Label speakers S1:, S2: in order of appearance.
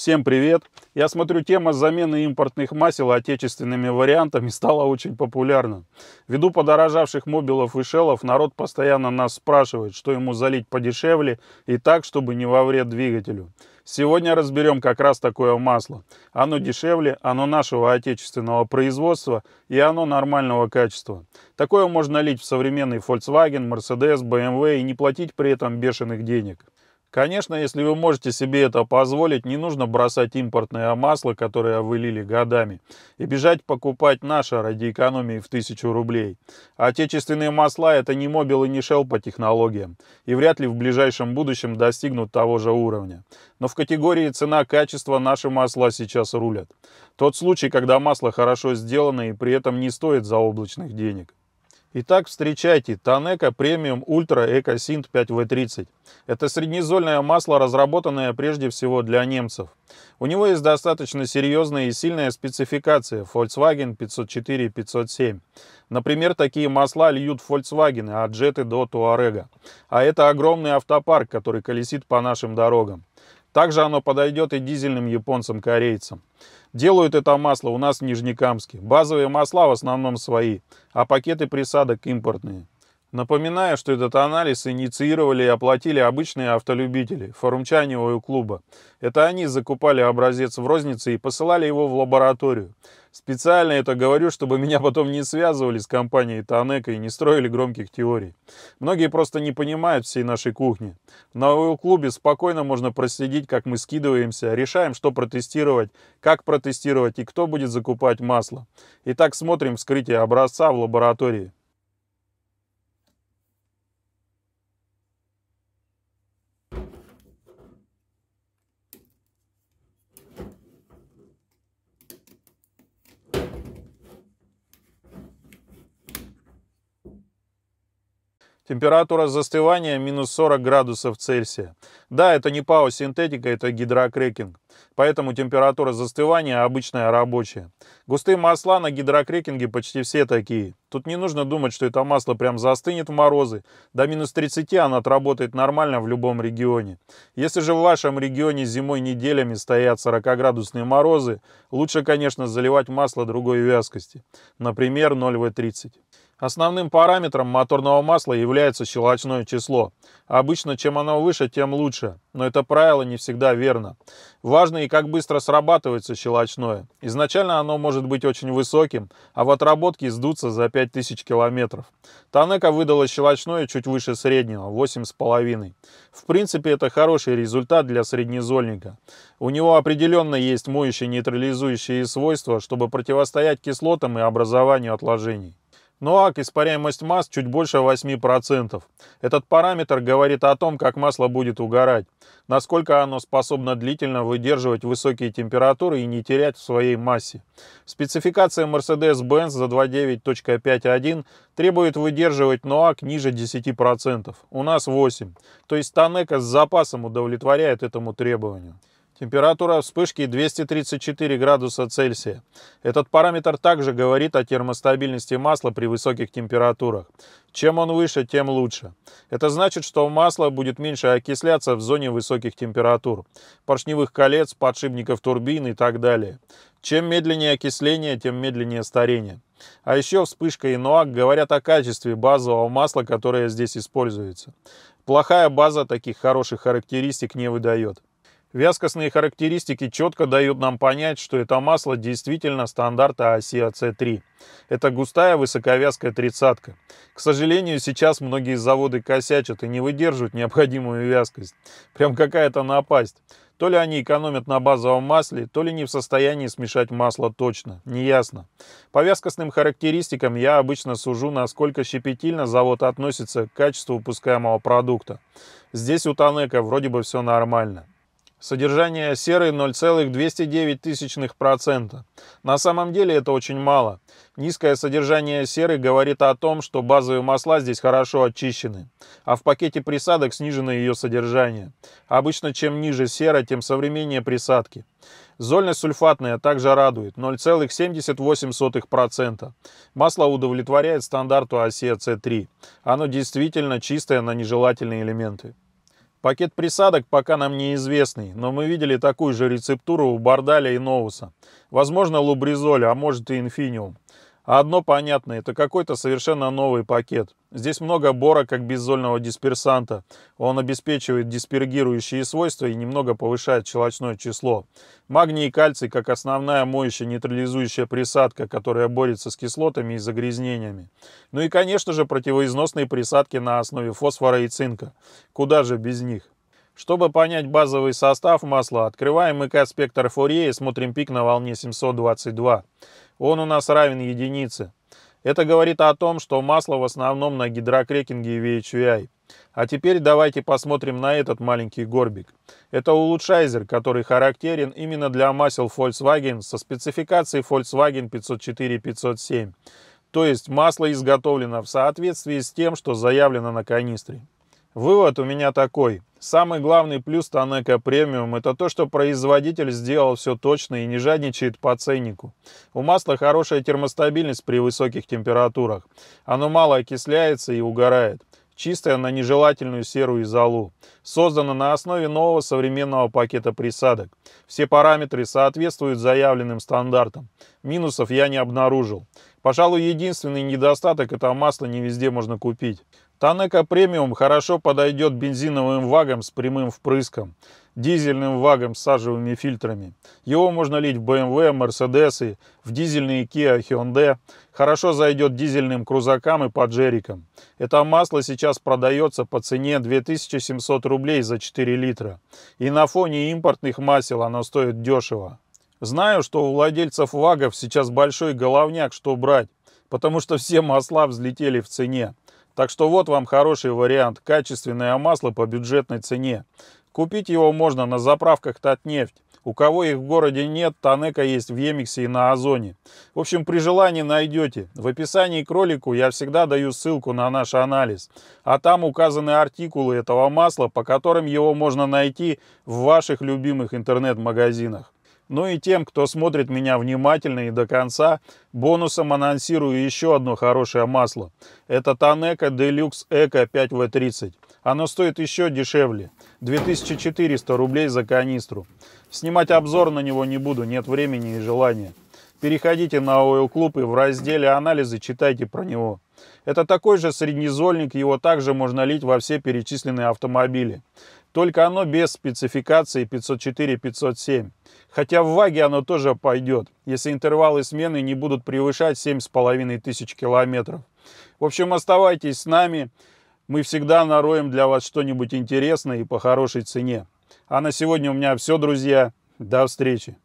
S1: Всем привет! Я смотрю, тема замены импортных масел отечественными вариантами стала очень популярна. Ввиду подорожавших мобилов и шелов, народ постоянно нас спрашивает, что ему залить подешевле и так, чтобы не во вред двигателю. Сегодня разберем как раз такое масло. Оно дешевле, оно нашего отечественного производства и оно нормального качества. Такое можно лить в современный Volkswagen, Mercedes, BMW и не платить при этом бешеных денег. Конечно, если вы можете себе это позволить, не нужно бросать импортное масло, которое вылили годами, и бежать покупать наше ради экономии в тысячу рублей. Отечественные масла это не мобил и не шел по технологиям, и вряд ли в ближайшем будущем достигнут того же уровня. Но в категории цена-качество наши масла сейчас рулят. Тот случай, когда масло хорошо сделано и при этом не стоит заоблачных денег. Итак, встречайте Танека Премиум Ультра Экосинт 5В30. Это среднезольное масло, разработанное прежде всего для немцев. У него есть достаточно серьезная и сильная спецификация Volkswagen 504 и 507. Например, такие масла льют Volkswagen от а Джеты до Туарега. А это огромный автопарк, который колесит по нашим дорогам. Также оно подойдет и дизельным японцам-корейцам. Делают это масло у нас в Нижнекамске. Базовые масла в основном свои, а пакеты присадок импортные. Напоминаю, что этот анализ инициировали и оплатили обычные автолюбители форумчаневого клуба. Это они закупали образец в рознице и посылали его в лабораторию. Специально это говорю, чтобы меня потом не связывали с компанией Танека и не строили громких теорий. Многие просто не понимают всей нашей кухни. На у клубе спокойно можно проследить, как мы скидываемся, решаем, что протестировать, как протестировать и кто будет закупать масло. Итак, смотрим вскрытие образца в лаборатории. Температура застывания минус 40 градусов Цельсия. Да, это не синтетика, это гидрокрекинг. Поэтому температура застывания обычная рабочая. Густые масла на гидрокрекинге почти все такие. Тут не нужно думать, что это масло прям застынет в морозы. До минус 30 оно отработает нормально в любом регионе. Если же в вашем регионе зимой неделями стоят 40-градусные морозы, лучше, конечно, заливать масло другой вязкости. Например, 0В30. Основным параметром моторного масла является щелочное число. Обычно чем оно выше, тем лучше, но это правило не всегда верно. Важно и как быстро срабатывается щелочное. Изначально оно может быть очень высоким, а в отработке сдуться за 5000 километров. Танека выдала щелочное чуть выше среднего, 8,5. В принципе, это хороший результат для среднезольника. У него определенно есть моющие нейтрализующие свойства, чтобы противостоять кислотам и образованию отложений. НОАК ну, испаряемость масс чуть больше 8%. Этот параметр говорит о том, как масло будет угорать, насколько оно способно длительно выдерживать высокие температуры и не терять в своей массе. Спецификация Mercedes-Benz за 2.9.5.1 требует выдерживать НОАК ниже 10%. У нас 8%. То есть Танека с запасом удовлетворяет этому требованию. Температура вспышки 234 градуса Цельсия. Этот параметр также говорит о термостабильности масла при высоких температурах. Чем он выше, тем лучше. Это значит, что масло будет меньше окисляться в зоне высоких температур, поршневых колец, подшипников турбин и так далее. Чем медленнее окисление, тем медленнее старение. А еще вспышка и НОАК говорят о качестве базового масла, которое здесь используется. Плохая база таких хороших характеристик не выдает. Вязкостные характеристики четко дают нам понять, что это масло действительно стандарта ASEA а C3. А это густая высоковязкая тридцатка. К сожалению, сейчас многие заводы косячат и не выдерживают необходимую вязкость. Прям какая-то напасть. То ли они экономят на базовом масле, то ли не в состоянии смешать масло точно, неясно. По вязкостным характеристикам я обычно сужу, насколько щепетильно завод относится к качеству выпускаемого продукта. Здесь у Танека вроде бы все нормально. Содержание серы 0,209%. На самом деле это очень мало. Низкое содержание серы говорит о том, что базовые масла здесь хорошо очищены, а в пакете присадок снижено ее содержание. Обычно чем ниже сера, тем современнее присадки. Зольность сульфатная также радует 0,78%. Масло удовлетворяет стандарту оси С3. Оно действительно чистое на нежелательные элементы. Пакет присадок пока нам неизвестный, но мы видели такую же рецептуру у Бардаля и Новуса. Возможно, лубризоль, а может и инфиниум. Одно понятно, это какой-то совершенно новый пакет. Здесь много бора как беззольного дисперсанта. Он обеспечивает диспергирующие свойства и немного повышает щелочное число. Магний и кальций как основная моющая нейтрализующая присадка, которая борется с кислотами и загрязнениями. Ну и, конечно же, противоизносные присадки на основе фосфора и цинка. Куда же без них? Чтобы понять базовый состав масла, открываем ИК-спектр Фурье и смотрим пик на волне 722 он у нас равен единице. Это говорит о том, что масло в основном на гидрокрекинге и VHVI. А теперь давайте посмотрим на этот маленький горбик. Это улучшайзер, который характерен именно для масел Volkswagen со спецификацией Volkswagen 504 507. То есть масло изготовлено в соответствии с тем, что заявлено на канистре. Вывод у меня такой. Самый главный плюс Танека премиум – это то, что производитель сделал все точно и не жадничает по ценнику. У масла хорошая термостабильность при высоких температурах. Оно мало окисляется и угорает. Чистое на нежелательную серую золу. Создано на основе нового современного пакета присадок. Все параметры соответствуют заявленным стандартам. Минусов я не обнаружил. Пожалуй, единственный недостаток – это масло не везде можно купить. Танека премиум хорошо подойдет бензиновым вагам с прямым впрыском, дизельным ВАГАМ с сажевыми фильтрами. Его можно лить в BMW, Mercedes, эм в дизельные Kia, Hyundai. Хорошо зайдет дизельным крузакам и поджерикам. Это масло сейчас продается по цене 2700 рублей за 4 литра. И на фоне импортных масел оно стоит дешево. Знаю, что у владельцев вагов сейчас большой головняк, что брать, потому что все масла взлетели в цене. Так что вот вам хороший вариант. Качественное масло по бюджетной цене. Купить его можно на заправках Татнефть. У кого их в городе нет, Танека есть в Емиксе и на Озоне. В общем, при желании найдете. В описании к ролику я всегда даю ссылку на наш анализ. А там указаны артикулы этого масла, по которым его можно найти в ваших любимых интернет-магазинах. Ну и тем, кто смотрит меня внимательно и до конца, бонусом анонсирую еще одно хорошее масло. Это Танека Deluxe Eco 5V30. Оно стоит еще дешевле. 2400 рублей за канистру. Снимать обзор на него не буду, нет времени и желания. Переходите на Oil Club и в разделе «Анализы» читайте про него. Это такой же среднезольник, его также можно лить во все перечисленные автомобили только оно без спецификации 504-507. Хотя в ваге оно тоже пойдет, если интервалы смены не будут превышать 7500 километров. В общем, оставайтесь с нами. Мы всегда нароем для вас что-нибудь интересное и по хорошей цене. А на сегодня у меня все, друзья. До встречи.